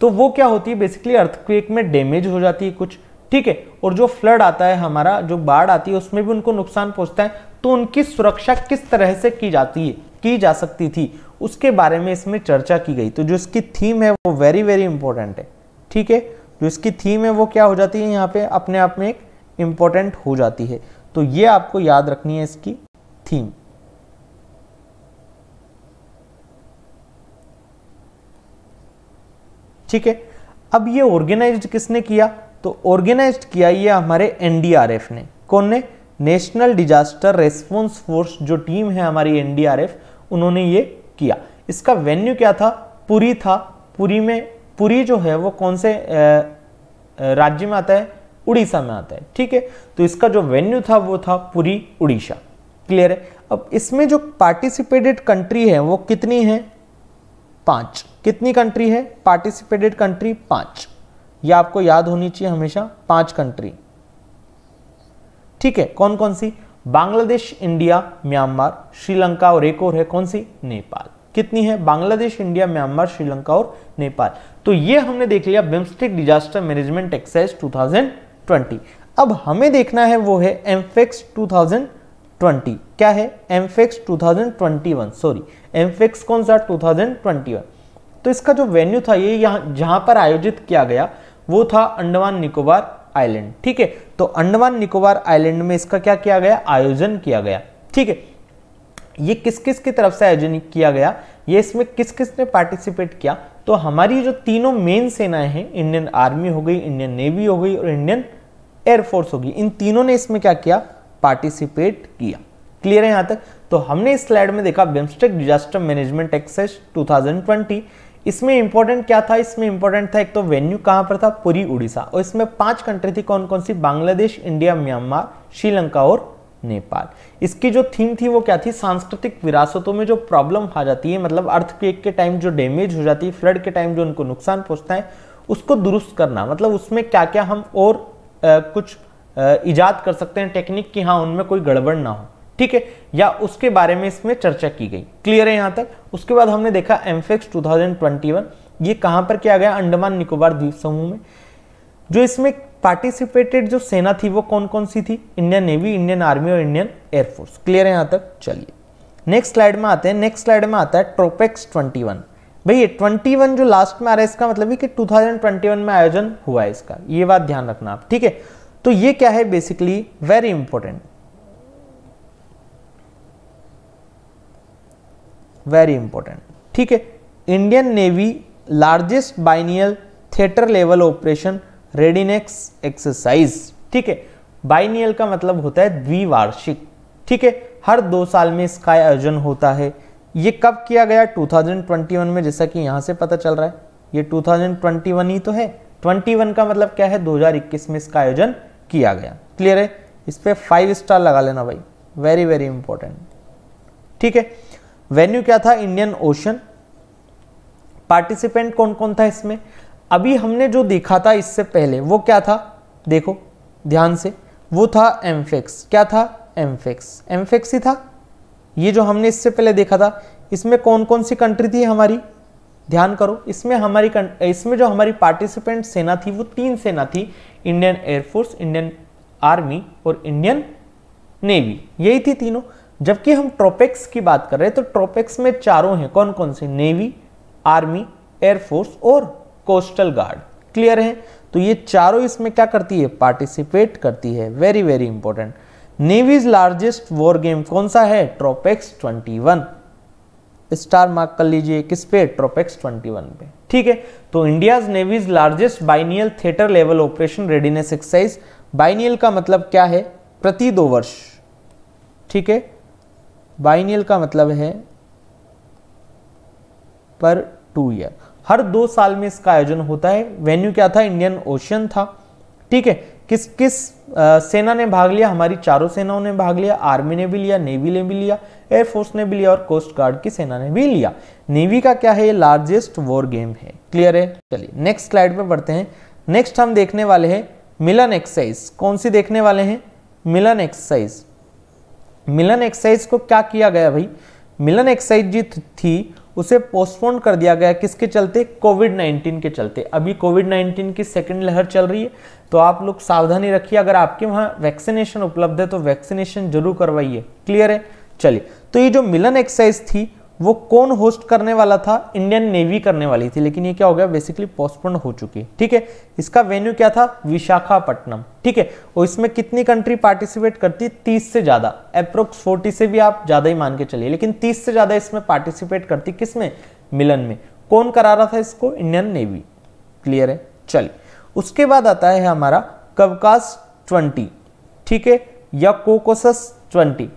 तो वो क्या होती है बेसिकली अर्थक्वेक में डैमेज हो जाती है कुछ ठीक है और जो फ्लड आता है हमारा जो बाढ़ आती है उसमें भी उनको नुकसान पहुंचता है तो उनकी सुरक्षा किस तरह से की जाती है की जा सकती थी उसके बारे में इसमें चर्चा की गई तो जो इसकी थीम है वो वेरी वेरी इंपॉर्टेंट है ठीक है जो इसकी थीम है वो क्या हो जाती है यहाँ पे अपने आप में एक इंपॉर्टेंट हो जाती है तो ये आपको याद रखनी है इसकी थीम ठीक है अब ये ऑर्गेनाइज किसने किया तो ऑर्गेनाइज किया ये हमारे एनडीआरएफ ने कौन ने नेशनल डिजास्टर रेस्पॉन्स फोर्स जो टीम है हमारी एनडीआरएफ उन्होंने ये किया इसका वेन्यू क्या था पुरी था पुरी में पुरी जो है वो कौन से राज्य में आता है उड़ीसा में आता है ठीक है तो इसका जो वेन्यू था वो था पुरी उड़ीसा क्लियर है अब इसमें जो पार्टिसिपेटेड कंट्री है वो कितनी है पांच कितनी कंट्री है पार्टिसिपेटेड कंट्री पांच ये आपको याद होनी चाहिए हमेशा पांच कंट्री ठीक है कौन कौन सी बांग्लादेश इंडिया म्यांमार श्रीलंका और एक और है कौन सी नेपाल कितनी है बांग्लादेश इंडिया म्यांमार श्रीलंका और नेपाल तो ये हमने देख लिया बिम्स्टिक डिजास्टर मैनेजमेंट एक्सरसाइज 2020 अब हमें देखना है वो है एमफेक्स 2020 क्या है एमफेक्स 2021 सॉरी एमफेक्स कौन सा 2021 तो इसका जो वेन्यू था ये यहां जहां पर आयोजित किया गया वो था अंडमान निकोबार आइलैंड ठीक है तो अंडमान निकोबार आइलैंड में इसका क्या किया गया आयोजन किया गया ठीक है ये किस किस की तरफ से आयोजन किया गया ये इसमें किस किस ने पार्टिसिपेट किया तो हमारी जो तीनों मेन सेनाएं हैं इंडियन आर्मी हो गई इंडियन नेवी हो गई और इंडियन एयरफोर्स हो गई इन तीनों ने इसमें क्या किया पार्टिसिपेट किया क्लियर है यहां तक तो हमने इस स्लाइड में देखा बिम्स्टेक डिजास्टर मैनेजमेंट एक्सेस 2020 इसमें इंपॉर्टेंट क्या था इसमें इंपॉर्टेंट था एक तो वेन्यू कहाँ पर था पूरी उड़ीसा और इसमें पांच कंट्री थी कौन कौन सी बांग्लादेश इंडिया म्यांमार श्रीलंका और नेपाल इसकी जो थीम थी वो क्या थी सांस्कृतिक विरासतों में जो प्रॉब्लम आ जाती है मतलब अर्थक्वेक के टाइम जो डैमेज हो जाती है फ्लड के टाइम जो उनको नुकसान पहुंचता है उसको दुरुस्त करना मतलब उसमें क्या क्या हम और आ, कुछ आ, इजाद कर सकते हैं टेक्निक कि हाँ उनमें कोई गड़बड़ ना हो ठीक है या उसके बारे में इसमें चर्चा की गई क्लियर है यहां तक उसके बाद हमने देखा एमफेक्स 2021 ये कहां पर किया गया अंडमान निकोबार द्वीप समूह में जो इसमें पार्टिसिपेटेड जो सेना थी वो कौन कौन सी थी इंडियन नेवी इंडियन आर्मी और इंडियन एयरफोर्स क्लियर है यहां तक चलिए नेक्स्ट स्लाइड में आते हैं नेक्स्ट स्लाइड में आता है ट्रोपेक्स 21 भाई ये 21 जो लास्ट में आ रहा है इसका मतलब है कि 2021 में आयोजन हुआ है इसका ये बात ध्यान रखना आप ठीक है तो ये क्या है basically very important very important ठीक है Indian navy largest biennial theatre level operation readiness exercise ठीक है बाइनियल का मतलब होता है द्विवार्षिक ठीक है हर दो साल में इसका आयोजन होता है ये कब किया गया 2021 में जैसा कि यहाँ से पता चल रहा है ये 2021 ही तो है 21 का मतलब क्या है 2021 में इसका आयोजन किया गया क्लियर है इस पर फाइव स्टार लगा लेना भाई वेरी वेरी इंपॉर्टेंट ठीक है वेन्यू क्या था इंडियन ओशन पार्टिसिपेंट कौन कौन था इसमें अभी हमने जो देखा था इससे पहले वो क्या था देखो ध्यान से वो था एम्फेक्स क्या था एम्फेक्स एम्फेक्स ही था ये जो हमने इससे पहले देखा था इसमें कौन कौन सी कंट्री थी हमारी ध्यान करो इसमें हमारी इसमें जो हमारी पार्टिसिपेंट सेना थी वो तीन सेना थी इंडियन एयरफोर्स इंडियन आर्मी और इंडियन नेवी यही थी तीनों जबकि हम ट्रोपेक्स की बात कर रहे हैं तो ट्रोपेक्स में चारों हैं कौन कौन से नेवी आर्मी एयरफोर्स और कोस्टल गार्ड क्लियर है तो ये चारों इसमें क्या करती है पार्टिसिपेट करती है very very important navy's largest war game कौन सा है ट्रोपेक्स 21 स्टार मार्क कर लीजिए किस पे ट्रोपेक्स 21 पे ठीक है तो India's navy's largest biennial theatre level operation readiness exercise biennial का मतलब क्या है प्रति दो वर्ष ठीक है बाइनियल का मतलब है पर टू ईयर हर दो साल में इसका आयोजन होता है वेन्यू क्या था इंडियन ओशियन था ठीक है किस किस आ, सेना ने भाग लिया हमारी चारों सेनाओं ने भाग लिया आर्मी ने भी लिया नेवी ने भी लिया एयरफोर्स ने भी लिया और कोस्ट गार्ड की सेना ने भी लिया नेवी का क्या है ये लार्जेस्ट वॉर गेम है क्लियर है चलिए नेक्स्ट स्लाइड पर बढ़ते हैं नेक्स्ट हम देखने वाले हैं मिलन एक्सरसाइज कौन सी देखने वाले हैं मिलन एक्सरसाइज मिलन एक्सरसाइज को क्या किया गया भाई मिलन एक्सरसाइज जी थी उसे पोस्टपोन कर दिया गया किसके चलते कोविड 19 के चलते अभी कोविड 19 की सेकेंड लहर चल रही है तो आप लोग सावधानी रखिए अगर आपके वहाँ वैक्सीनेशन उपलब्ध है तो वैक्सीनेशन जरूर करवाइए क्लियर है चलिए तो ये जो मिलन एक्सरसाइज थी वो कौन होस्ट करने वाला था इंडियन नेवी करने वाली थी लेकिन ये क्या हो गया बेसिकली पोस्टपोन हो चुकी ठीक है इसका वेन्यू क्या था विशाखापट्टनम ठीक है और इसमें कितनी कंट्री पार्टिसिपेट करती है तीस से ज्यादा अप्रोक्स फोर्टी से भी आप ज्यादा ही मान के चलिए लेकिन तीस से ज्यादा इसमें पार्टिसिपेट करती किसमें मिलन में कौन करा रहा था इसको इंडियन नेवी क्लियर है चलिए उसके बाद आता है हमारा कवकास ट्वेंटी ठीक है या कोकोसस ट्वेंटी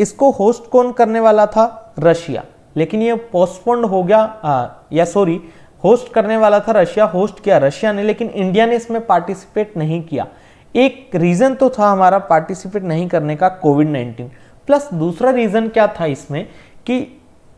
इसको होस्ट कौन करने वाला था रशिया लेकिन ये पोस्टपोन्ड हो गया आ, या सॉरी होस्ट करने वाला था रशिया होस्ट किया रशिया ने लेकिन इंडिया ने इसमें पार्टिसिपेट नहीं किया एक रीज़न तो था हमारा पार्टिसिपेट नहीं करने का कोविड नाइन्टीन प्लस दूसरा रीज़न क्या था इसमें कि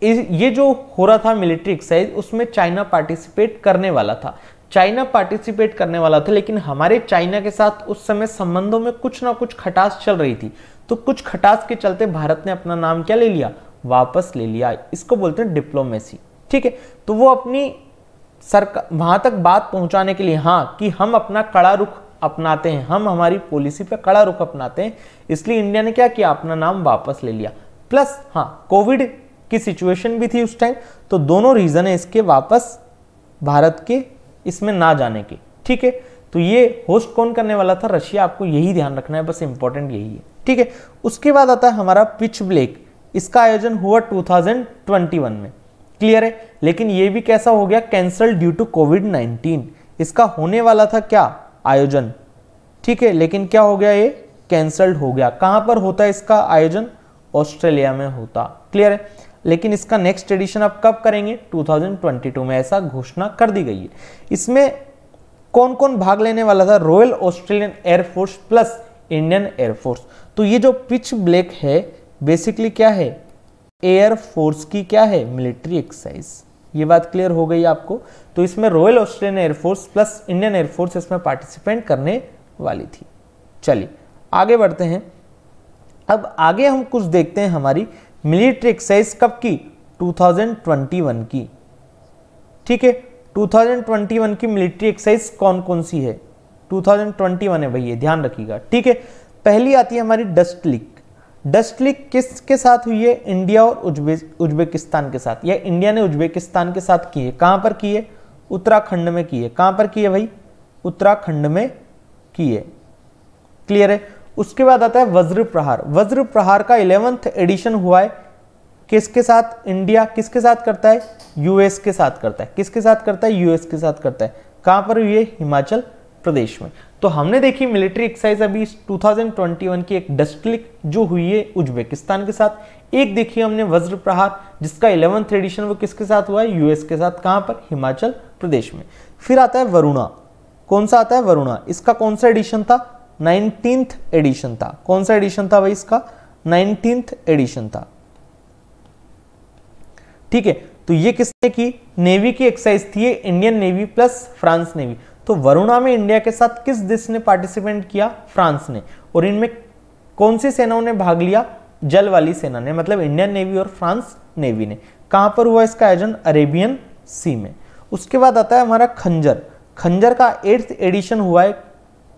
ये जो हो रहा था मिलिट्री एक्सरसाइज उसमें चाइना पार्टिसिपेट करने वाला था चाइना पार्टिसिपेट करने वाला था लेकिन हमारे चाइना के साथ उस समय संबंधों में कुछ ना कुछ खटास चल रही थी तो कुछ खटास के चलते भारत ने अपना नाम क्या ले लिया वापस ले लिया इसको बोलते हैं डिप्लोमेसी ठीक है तो वो अपनी सरकार वहाँ तक बात पहुँचाने के लिए हाँ कि हम अपना कड़ा रुख अपनाते हैं हम हमारी पॉलिसी पे कड़ा रुख अपनाते हैं इसलिए इंडिया ने क्या किया अपना नाम वापस ले लिया प्लस हाँ कोविड की सिचुएशन भी थी उस टाइम तो दोनों रीज़न है इसके वापस भारत के इसमें ना जाने के ठीक है तो ये होस्ट कौन करने वाला था रशिया आपको यही ध्यान रखना है बस इंपॉर्टेंट यही है ठीक है उसके बाद आता है हमारा पिच ब्लेक इसका आयोजन हुआ 2021 में क्लियर है लेकिन ये भी कैसा हो गया कैंसल ड्यू टू कोविड 19 इसका होने वाला था क्या आयोजन ठीक है लेकिन क्या हो गया ये कैंसल्ड हो गया कहाँ पर होता है इसका आयोजन ऑस्ट्रेलिया में होता क्लियर है लेकिन इसका नेक्स्ट एडिशन आप कब करेंगे 2022 में ऐसा घोषणा कर दी गई है इसमें कौन कौन भाग लेने वाला था royal Australian air force plus Indian air force तो ये जो पिच ब्लैक है बेसिकली क्या है एयर फोर्स की क्या है मिलिट्री एक्सरसाइज ये बात क्लियर हो गई आपको तो इसमें royal Australian air force plus Indian air force इसमें पार्टिसिपेट करने वाली थी चलिए आगे बढ़ते हैं अब आगे हम कुछ देखते हैं हमारी मिलिट्री एक्सरसाइज कब की 2021 की ठीक है 2021 की मिलिट्री एक्सरसाइज कौन कौन सी है 2021 है भैया ध्यान रखिएगा ठीक है पहली आती है हमारी डस्ट लीक डस्ट लीग किसके साथ हुई है इंडिया और उज्बेकिस्तान के साथ या इंडिया ने उज्बेकिस्तान के साथ की है पर की है उत्तराखंड में की है पर की है भाई उत्तराखंड में की है क्लियर है उसके बाद आता है वज्र प्रहार वज्र प्रहार का इलेवंथ एडिशन हुआ है किसके साथ इंडिया किसके साथ करता है यूएस के साथ करता है किसके साथ करता है यूएस के साथ करता है कहां पर हुई है हिमाचल प्रदेश में तो हमने देखी मिलिट्री एक्सरसाइज अभी 2021 की एक डस्ट क्लिक जो हुई है उज्बेकिस्तान के साथ एक देखी हमने वज्र प्रहार जिसका इलेवंथ एडिशन वो किसके साथ हुआ है यूएस के साथ कहां पर हिमाचल प्रदेश में फिर आता है वरुणा कौन सा आता है वरुणा इसका कौन सा एडिशन था नाइनटीन एडिशन था कौन सा एडिशन था भाई इसका नाइनटीन एडिशन था ठीक है तो ये किसने की नेवी की एक्सरसाइज थी Indian navy plus France navy तो वरुणा में इंडिया के साथ किस देश ने पार्टिसिपेट किया फ्रांस ने और इनमें कौन सी सेनाओं ने भाग लिया जल वाली सेना ने मतलब इंडियन नेवी और फ्रांस नेवी ने कहां पर हुआ इसका आयोजन अरेबियन सी में उसके बाद आता है हमारा खंजर खंजर का एट्थ एडिशन हुआ है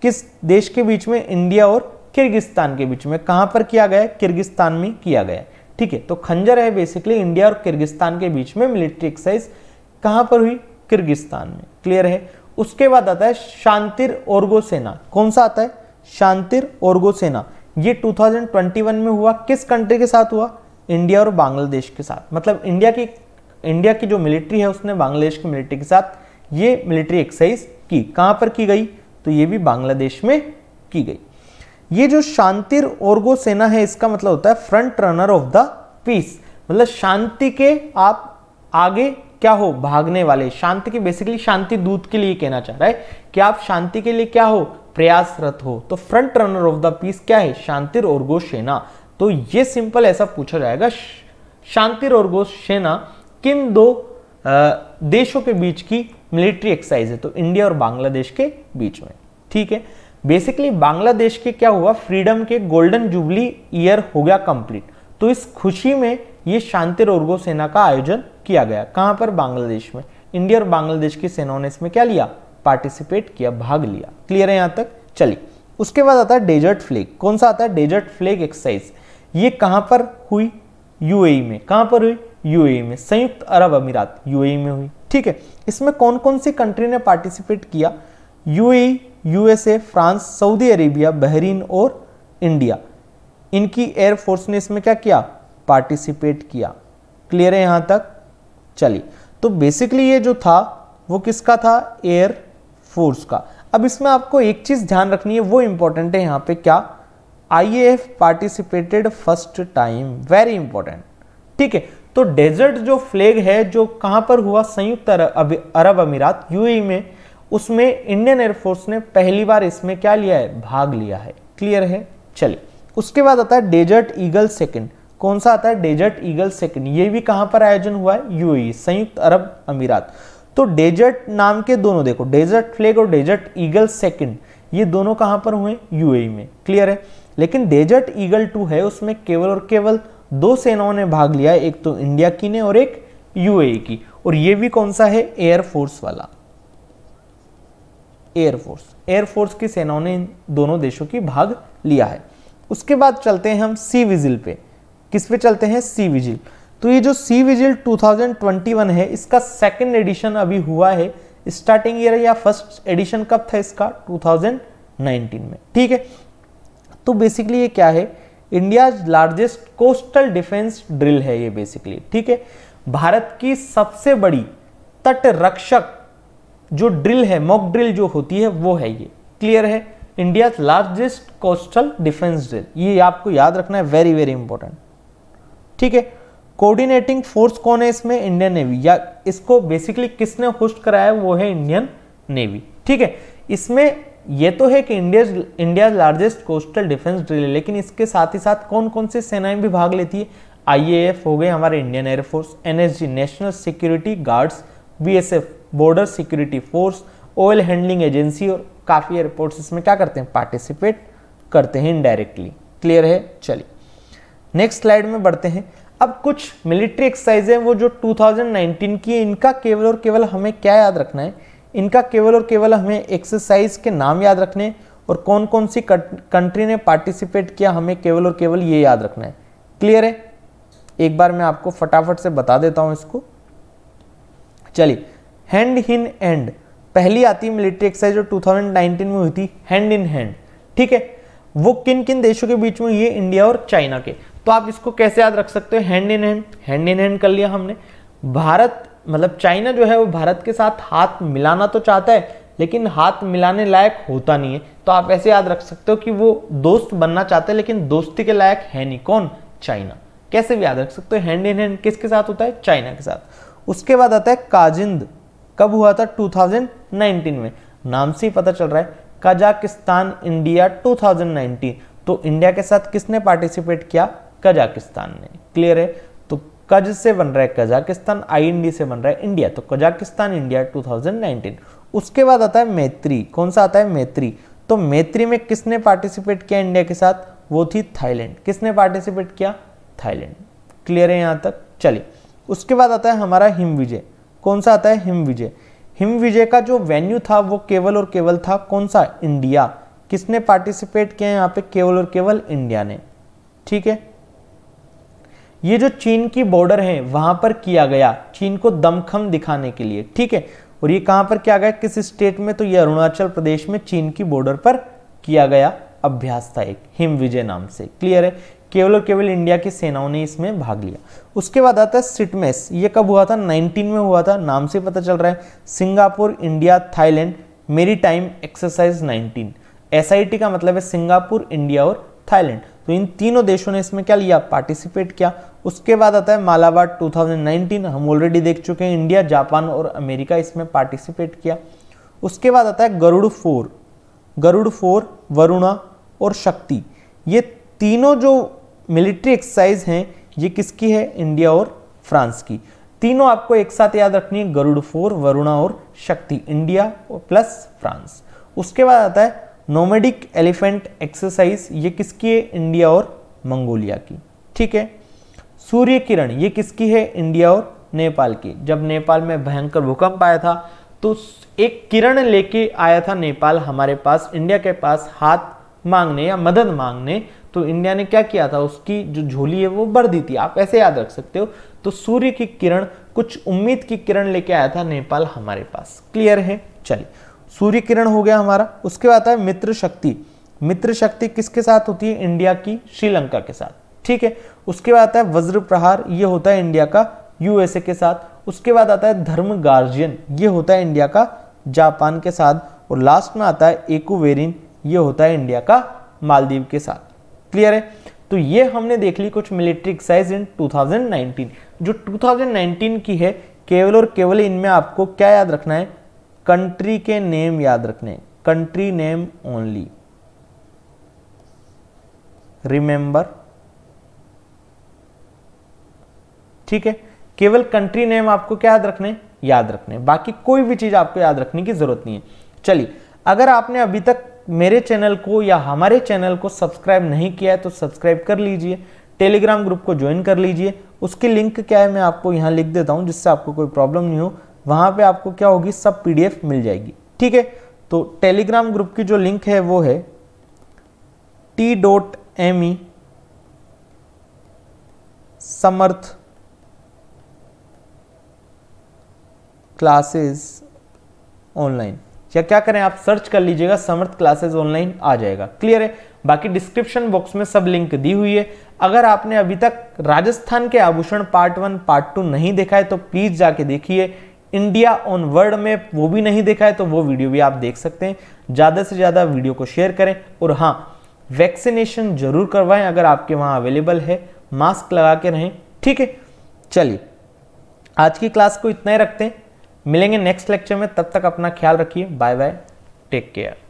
किस देश के बीच में इंडिया और किर्गिस्तान के बीच में कहां पर किया गया किर्गिस्तान में किया गया ठीक है तो खंजर है बेसिकली इंडिया और किर्गिस्तान के बीच में मिलिट्री एक्सरसाइज कहां पर हुई किर्गिस्तान में क्लियर है उसके बाद आता है शांतिर ओर्गोसेना कौन सा आता है शांतिर ओर्गोसेना ये 2021 में हुआ किस कंट्री के साथ हुआ इंडिया और बांग्लादेश के साथ मतलब इंडिया की इंडिया की जो मिलिट्री है उसने बांग्लादेश की मिलिट्री के साथ ये मिलिट्री एक्सरसाइज की कहाँ पर की गई तो ये भी बांग्लादेश में की गई ये जो शांतिर ओरगो सेना है इसका मतलब होता है front runner of the peace मतलब शांति के आप आगे क्या हो भागने वाले शांति के बेसिकली शांति दूत के लिए कहना चाह रहा है कि आप शांति के लिए क्या हो प्रयासरत हो तो front runner of the peace क्या है शांतिर गो सेना तो ये सिंपल ऐसा पूछा जाएगा शांतिर गो सेना किन दो देशों के बीच की मिलिट्री एक्सरसाइज है तो इंडिया और बांग्लादेश के बीच में ठीक है बेसिकली बांग्लादेश के क्या हुआ फ्रीडम के गोल्डन जुबली ईयर हो गया कंप्लीट तो इस खुशी में ये शांति रोर्गो सेना का आयोजन किया गया कहां पर बांग्लादेश में इंडिया और बांग्लादेश की सेनाओं ने इसमें क्या लिया पार्टिसिपेट किया भाग लिया क्लियर है यहां तक चलिए उसके बाद आता है डेजर्ट फ्लेग कौन सा आता है डेजर्ट फ्लेग एक्सरसाइज ये कहां पर हुई यूएई में कहां पर हुई यूएई में संयुक्त अरब अमीरात यूएई में हुई ठीक है इसमें कौन कौन सी कंट्री ने पार्टिसिपेट किया UAE USA France Saudi Arabia Bahrain और इंडिया इनकी एयरफोर्स ने इसमें क्या किया पार्टिसिपेट किया क्लियर है यहां तक चलिए तो बेसिकली ये जो था वो किसका था एयर फोर्स का अब इसमें आपको एक चीज़ ध्यान रखनी है वो इंपॉर्टेंट है यहां पे क्या I participated first time very important ठीक है तो डेजर्ट जो फ्लैग है जो कहां पर हुआ संयुक्त अरब अमीरात यूएई e में उसमें इंडियन एयरफोर्स ने पहली बार इसमें क्या लिया है भाग लिया है क्लियर है चलिए उसके बाद आता है डेजर्ट ईगल सेकंड कौन सा आता है डेजर्ट ईगल सेकंड ये भी कहां पर आयोजन हुआ है यूएई संयुक्त अरब अमीरात तो डेजर्ट नाम के दोनों देखो डेजर्ट फ्लेग और डेजर्ट ईगल सेकंड ये दोनों कहां पर हुए यूएई में क्लियर है लेकिन डेजर्ट ईगल टू है उसमें केवल और केवल दो सेनाओं ने भाग लिया है एक तो इंडिया की ने और एक यूएई की और ये भी कौन सा है एयरफोर्स वाला एयरफोर्स एयरफोर्स की सेनाओं ने दोनों देशों की भाग लिया है उसके बाद चलते हैं हम सी विजिल पे किस पे चलते हैं सी विजिल तो ये जो सी विजिल 2021 है इसका सेकंड एडिशन अभी हुआ है स्टार्टिंग ईयर या फर्स्ट एडिशन कब था इसका 2019 में ठीक है तो बेसिकली ये क्या है India largest coastal defence drill है ये बेसिकली ठीक है भारत की सबसे बड़ी तटरक्षक जो ड्रिल है मॉक ड्रिल जो होती है वो है ये क्लियर है India largest coastal defence drill ये आपको याद रखना है वेरी वेरी इंपॉर्टेंट ठीक है कोऑर्डिनेटिंग फोर्स कौन है इसमें इंडियन नेवी या इसको बेसिकली किसने होस्ट कराया वो है इंडियन नेवी ठीक है इसमें ये तो है कि India India largest coastal defence drill है लेकिन इसके साथ ही साथ कौन कौन सी सेनाएं भी भाग लेती है आईएएफ हो गए हमारे Indian air force NSG national security guards BSF border security force oil handling agency और काफ़ी एयरपोर्ट्स इसमें क्या करते हैं पार्टिसिपेट करते हैं इनडायरेक्टली क्लियर है चलिए नेक्स्ट स्लाइड में बढ़ते हैं अब कुछ मिलिट्री एक्सरसाइज है वो जो 2019 की इनका केवल और केवल हमें क्या याद रखना है इनका केवल और केवल हमें एक्सरसाइज के नाम याद रखने और कौन कौन सी कंट्री ने पार्टिसिपेट किया हमें केवल और केवल ये याद रखना है क्लियर है एक बार मैं आपको फटाफट से बता देता हूं इसको चलिए हैंड इन एंड पहली आती है मिलिट्री एक्सरसाइज जो 2019 में हुई थी हैंड इन हैंड ठीक है वो किन किन देशों के बीच में हुई है इंडिया और चाइना के तो आप इसको कैसे याद रख सकते हो hand in hand hand in hand कर लिया हमने भारत मतलब चाइना जो है वो भारत के साथ हाथ मिलाना तो चाहता है लेकिन हाथ मिलाने लायक होता नहीं है तो आप ऐसे याद रख सकते हो कि वो दोस्त बनना चाहते हैं लेकिन दोस्ती के लायक है नहीं कौन चाइना कैसे भी याद रख सकते हो हैंड इन हैंड किसके साथ होता है चाइना के साथ उसके बाद आता है काजिंद कब हुआ था 2019 में नाम से ही पता चल रहा है कजाकिस्तान इंडिया 2019 तो इंडिया के साथ किसने पार्टिसिपेट किया कजाकिस्तान ने क्लियर है तो कज से बन रहा है कजाकिस्तान आईएनडी से बन रहा है इंडिया तो कजाकिस्तान इंडिया 2019 उसके बाद आता है मैत्री कौन सा आता है मैत्री तो मैत्री में किसने पार्टिसिपेट किया इंडिया के साथ वो थी थाईलैंड किसने पार्टिसिपेट किया थाईलैंड क्लियर है यहाँ तक चलिए उसके बाद आता है हमारा हिम विजय कौन सा आता है हिम विजय हिम विजय का जो वेन्यू था वो केवल और केवल था कौन सा इंडिया किसने पार्टिसिपेट किया यहाँ पे केवल और केवल इंडिया ने ठीक है ये जो चीन की बॉर्डर है वहां पर किया गया चीन को दमखम दिखाने के लिए ठीक है और ये कहां पर किया गया किस स्टेट में तो ये अरुणाचल प्रदेश में चीन की बॉर्डर पर किया गया अभ्यास था एक हिम विजय नाम से क्लियर है केवल और केवल इंडिया की सेनाओं ने इसमें भाग लिया उसके बाद आता है सिटमेस ये कब हुआ था 19 में हुआ था नाम से पता चल रहा है Singapore India Thailand maritime exercise 19 S का मतलब है सिंगापुर इंडिया और थाईलैंड तो इन तीनों देशों ने इसमें क्या लिया पार्टिसिपेट किया उसके बाद आता है मालावा 2019 हम ऑलरेडी देख चुके हैं इंडिया जापान और अमेरिका इसमें पार्टिसिपेट किया उसके बाद आता है गरुड़ फोर गरुड़ फोर वरुणा और शक्ति ये तीनों जो मिलिट्री एक्सरसाइज हैं ये किसकी है इंडिया और फ्रांस की तीनों आपको एक साथ याद रखनी है गरुड़ फोर वरुणा और शक्ति इंडिया और प्लस फ्रांस उसके बाद आता है नोमेडिक एलिफेंट एक्सरसाइज ये किसकी है इंडिया और मंगोलिया की ठीक है सूर्य किरण ये किसकी है इंडिया और नेपाल की जब नेपाल में भयंकर भूकंप आया था तो एक किरण लेके आया था नेपाल हमारे पास इंडिया के पास हाथ मांगने या मदद मांगने तो इंडिया ने क्या किया था उसकी जो झोली है वो भर दी थी आप ऐसे याद रख सकते हो तो सूर्य की किरण कुछ उम्मीद की किरण लेके आया था नेपाल हमारे पास क्लियर है चलिए सूर्य किरण हो गया हमारा उसके बाद आता है मित्र शक्ति मित्र शक्ति किसके साथ होती है इंडिया की श्रीलंका के साथ ठीक है उसके बाद आता है वज्र प्रहार ये होता है इंडिया का यूएसए के साथ उसके बाद आता है धर्म गार्जियन ये होता है इंडिया का जापान के साथ और लास्ट में आता है एकुवेरिन ये होता है इंडिया का मालदीव के साथ क्लियर है तो ये हमने देख ली कुछ मिलिट्री एक्साइज इन 2019 जो 2019 की है केवल और केवल इनमें आपको क्या याद रखना है कंट्री के नेम याद रखने कंट्री नेम ओनली रिमेंबर ठीक है केवल कंट्री नेम आपको क्या याद रखने याद रखने बाकी कोई भी चीज आपको याद रखने की जरूरत नहीं है चलिए अगर आपने अभी तक मेरे चैनल को या हमारे चैनल को सब्सक्राइब नहीं किया है तो सब्सक्राइब कर लीजिए टेलीग्राम ग्रुप को ज्वाइन कर लीजिए उसकी लिंक क्या है मैं आपको यहाँ लिख देता हूँ जिससे आपको कोई प्रॉब्लम नहीं हो वहाँ पे आपको क्या होगी सब पीडीएफ मिल जाएगी ठीक है तो टेलीग्राम ग्रुप की जो लिंक है वो है T dot M E Samarth classes online या क्या करें आप सर्च कर लीजिएगा समर्थ क्लासेस ऑनलाइन आ जाएगा क्लियर है बाकी डिस्क्रिप्शन बॉक्स में सब लिंक दी हुई है अगर आपने अभी तक राजस्थान के आभूषण पार्ट वन पार्ट टू नहीं देखा है तो प्लीज जाके देखिए इंडिया ऑन वर्ल्ड में वो भी नहीं देखा है तो वो वीडियो भी आप देख सकते हैं ज़्यादा से ज़्यादा वीडियो को शेयर करें और हाँ वैक्सीनेशन जरूर करवाएं अगर आपके वहां अवेलेबल है मास्क लगा के रहें ठीक है चलिए आज की क्लास को इतना ही रखते हैं मिलेंगे नेक्स्ट लेक्चर में तब तक अपना ख्याल रखिए बाय बाय टेक केयर